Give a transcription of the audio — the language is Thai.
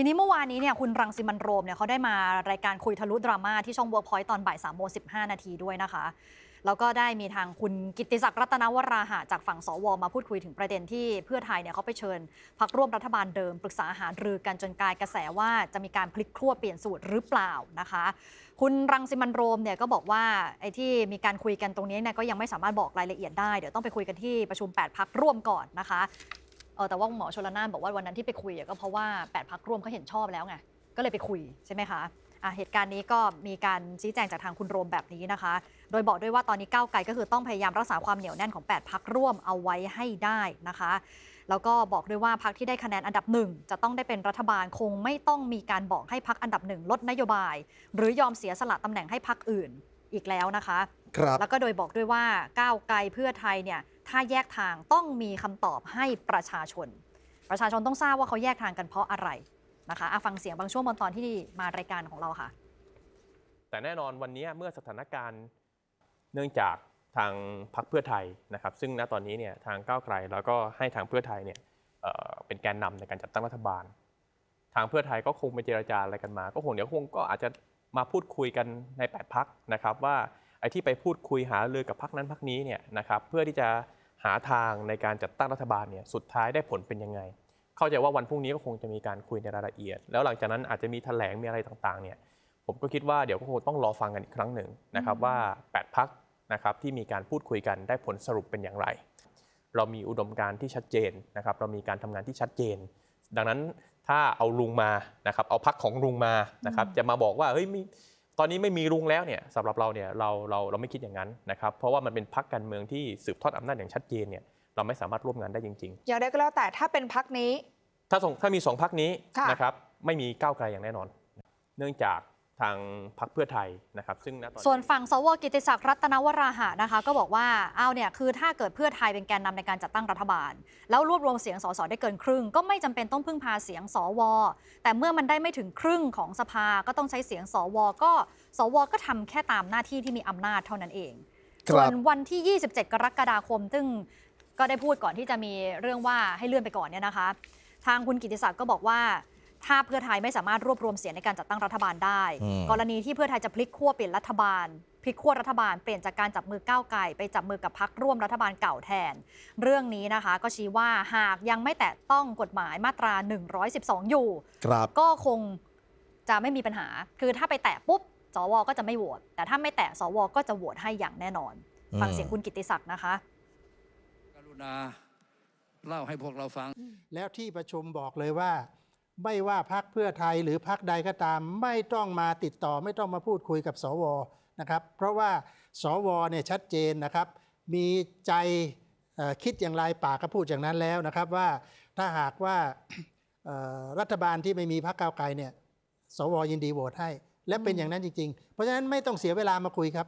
ทีนี้เมื่อวานนี้เนี่ยคุณรังสิมันโรมเนี่ยเขาได้มารายการคุยทะลุดราม่าที่ช่องเวิร์กพอยต์ตอนบ่ายสามโมงสินาทีด้วยนะคะ แล้วก็ได้มีทางคุณกิติศักดิ์รัตนวราหะจากฝั่งสวมาพูดคุยถึงประเด็นที่เพื่อไทยเนี่ยเขาไปเชิญพักร่วมรัฐบาลเดิมปรึกษาหารือกันจนกลายกระแสว่าจะมีการพลิกขั้วเปลี่ยนสูตรหรือเปล่านะคะ คุณรังสิมันโรมเนี่ยก็บอกว่าไอ้ที่มีการคุยกันตรงนี้เนี่ยก็ยังไม่สามารถบอกรายละเอียดได้เดี๋ยวต้องไปคุยกันที่ประชุม8พักร่วมก่อนนะคะเออแต่ว่าหมอชลนานบอกว่าวันนั้นที่ไปคุยก็เพราะว่า8ปดพักร่วมเขาเห็นชอบแล้วไง ก็เลยไปคุยใช่ไหมคะะเหตุการณ์นี้ก็มีการชี้แจงจากทางคุณโรมแบบนี้นะคะ โดยบอกด้วยว่าตอนนี้ก้าวไกลก็คือต้องพยายามรักษาความเหนียวแน่นของ 8 พักร่วมเอาไว้ให้ได้นะคะแล้วก็บอกด้วยว่าพักที่ได้คะแนนอันดับหนึ่งจะต้องได้เป็นรัฐบาลคงไม่ต้องมีการบอกให้พักอันดับหนึ่งลดนโยบาย หรือยอมเสียสละตำแหน่งให้พักอื่นอีกแล้วนะคะครับแล้วก็โดยบอกด้วยว่าก้าวไกลเพื่อไทยเนี่ยถ้าแยกทางต้องมีคำตอบให้ประชาชน ประชาชนต้องทราบว่าเขาแยกทางกันเพราะอะไรนะคะฟังเสียงบางช่วงบางตอนที่มารายการของเราค่ะ แต่แน่นอนวันนี้เมื่อสถานการณ์เนื่องจากทางพรรคเพื่อไทยนะครับ ซึ่งณตอนนี้เนี่ยทางก้าวไกลแล้วก็ให้ทางเพื่อไทยเนี่ยเป็นแกนนำในการจัดตั้งรัฐบาล ทางเพื่อไทยก็คงไปเจราจาอะไรกันมา ก็คงเดี๋ยวคงก็อาจจะมาพูดคุยกันใน8พักนะครับ ว่าไอ้ที่ไปพูดคุยหาเรือกับพักนั้นพักนี้เนี่ยนะครับเพื่อที่จะหาทางในการจัดตั้งรัฐบาลเนี่ยสุดท้ายได้ผลเป็นยังไง เข้าใจว่าวันพรุ่งนี้ก็คงจะมีการคุยในรายละเอียด แล้วหลังจากนั้นอาจจะมีแถลงมีอะไรต่าง ๆเนี่ยผมก็คิดว่าเดี๋ยวก็คงต้องรอฟังกันอีกครั้งหนึ่งนะครับว่า 8 พักนะครับที่มีการพูดคุยกันได้ผลสรุปเป็นอย่างไร เรามีอุดมการที่ชัดเจนนะครับเรามีการทำงานที่ชัดเจน ดังนั้นถ้าเอาลุงมานะครับเอาพักของลุงมานะครับจะมาบอกว่าเฮ้ยมีตอนนี้ไม่มีลุงแล้วเนี่ยสำหรับเราเนี่ยเราเรา เราไม่คิดอย่างนั้นนะครับเพราะว่ามันเป็นพักการเมืองที่สืบทอดอำนาจอย่างชัดเจนเนี่ยเราไม่สามารถร่วมงานได้จริงๆอย่างไรก็แล้วแต่ถ้าเป็นพักนี้ ถ้าถ้ามีสองพักนี้นะครับไม่มีก้าวไกลอย่างแน่นอนเนื่องจากทางพรรคเพื่อไทยนะครับซึ่งนส่วนฝั่งสวกิติศักดิ์รัตนวราหะนะคะก็บอกว่าเอาเนี่ย คือถ้าเกิดเพื่อไทยเป็นแกนนำในการจัดตั้ง รัฐบาล แล้วรวบรวมเสียงสสได้เกินครึ่ง ก็ไม่จำเป็นต้องพึ่งพาเสียงสว แต่เมื่อมันได้ไม่ถึงครึ่งของสภาก็ต้องใช้เสียงสว ก็สวก็ทำแค่ตามหน้าที่ที่มีอำนาจเท่านั้นเองส่วนวันที่ 27 กรกฎาคม ซึ่งก็ได้พูดก่อนที่จะมีเรื่องว่าให้เลื่อนไปก่อนเนี่ยนะคะทางคุณกิติศักดิ์ก็บอกว่าถ้าเพื่อไทยไม่สามารถรวบรวมเสียงในการจัดตั้งรัฐบาลได้ กรณีที่เพื่อไทยจะพลิกขั้วเปลี่ยนรัฐบาลพลิกขั้วรัฐบาลเปลี่ยนจากการจับมือก้าวไกลไปจับมือกับพักร่วมรัฐบาลเก่าแทน เรื่องนี้นะคะก็ชี้ว่าหากยังไม่แตะต้องกฎหมายมาตรา 112 อยู่ก็คงจะไม่มีปัญหา คือถ้าไปแตะปุ๊บสวก็จะไม่โหวตแต่ถ้าไม่แตะสว ก็จะโหวตให้อย่างแน่นอนฟังเสียงคุณกิติศักดิ์นะคะกรุณาเล่าให้พวกเราฟัง แล้วที่ประชุมบอกเลยว่าไม่ว่าพักเพื่อไทยหรือพักใดก็ตามไม่ต้องมาติดต่อไม่ต้องมาพูดคุยกับ สวนะครับ เพราะว่าสวเนี่ยชัดเจนนะครับ มีใจคิดอย่างไรปากก็พูดอย่างนั้นแล้วนะครับ ว่าถ้าหากว่ารัฐบาลที่ไม่มีพรรคก้าวไกลเนี่ยสวยินดีโหวตให้ และเป็นอย่างนั้นจริงๆเพราะฉะนั้นไม่ต้องเสียเวลามาคุยครับ